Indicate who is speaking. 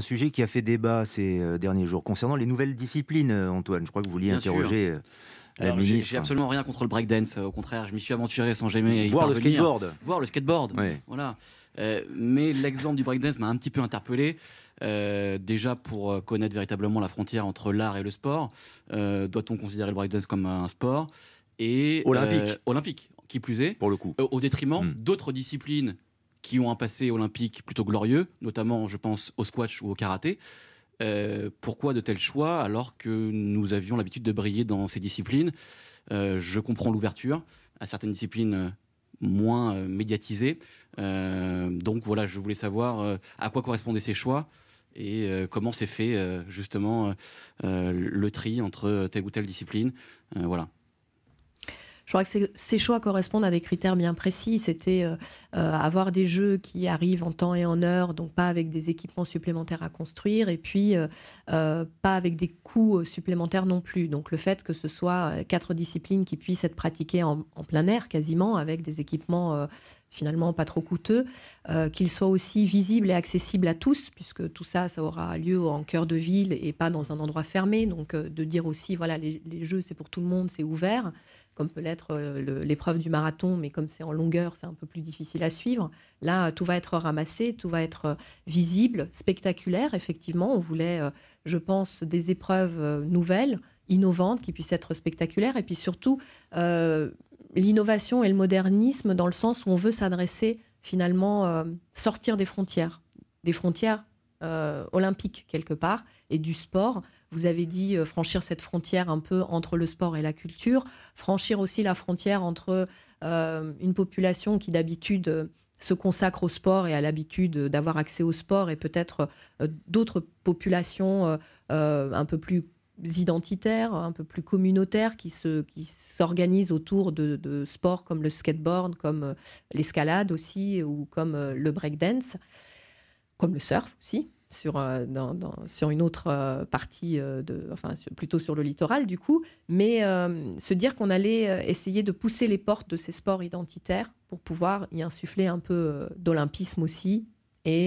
Speaker 1: un sujet qui a fait débat ces euh, derniers jours concernant les nouvelles disciplines, euh, Antoine. Je crois que vous vouliez interroger. Euh, je J'ai absolument rien contre le breakdance, au contraire, je m'y suis aventuré sans jamais y Voir le skateboard. Voir le skateboard, voilà. mais l'exemple du breakdance m'a un petit peu interpellé, déjà pour connaître véritablement la frontière entre l'art et le sport. Doit-on considérer le breakdance comme un sport et, Olympique. olympique, qui plus est. Pour le coup. au détriment hmm. d'autres disciplines qui ont un passé olympique plutôt glorieux, notamment, je pense, au squash ou au karaté. Euh, pourquoi de tels choix alors que nous avions l'habitude de briller dans ces disciplines euh, Je comprends l'ouverture à certaines disciplines euh, moins médiatisées. donc voilà, je voulais savoir à quoi correspondaient ces choix et comment s'est fait justement le tri entre telle ou telle discipline. voilà.
Speaker 2: Je crois que ces choix correspondent à des critères bien précis. C'était euh, euh, avoir des jeux qui arrivent en temps et en heure, donc pas avec des équipements supplémentaires à construire, et puis euh, pas avec des coûts supplémentaires non plus. Donc le fait que ce soit quatre disciplines qui puissent être pratiquées en, plein air quasiment, avec des équipements finalement pas trop coûteux, qu'ils soient aussi visibles et accessibles à tous, puisque tout ça, ça aura lieu en cœur de ville et pas dans un endroit fermé. Donc, de dire aussi, voilà, les jeux, c'est pour tout le monde, c'est ouvert, comme peut l'être euh, l'épreuve du marathon, mais comme c'est en longueur, c'est un peu plus difficile à suivre. Là, tout va être ramassé, tout va être euh, visible, spectaculaire. Effectivement, on voulait, euh, je pense, des épreuves nouvelles, innovantes, qui puissent être spectaculaires. Et puis surtout, l'innovation et le modernisme dans le sens où on veut s'adresser finalement, sortir des frontières, des frontières euh, olympique quelque part et du sport. Vous avez dit euh, franchir cette frontière un peu entre le sport et la culture, franchir aussi la frontière entre euh, une population qui d'habitude se consacre au sport et a l'habitude d'avoir accès au sport et peut-être d'autres populations un peu plus identitaires, un peu plus communautaires qui s'organisent autour de, sports comme le skateboard, comme l'escalade aussi ou comme le breakdance comme le surf aussi, sur, euh, sur une autre euh, partie, euh, de, enfin plutôt sur le littoral du coup, mais se dire qu'on allait essayer de pousser les portes de ces sports identitaires pour pouvoir y insuffler un peu d'olympisme aussi et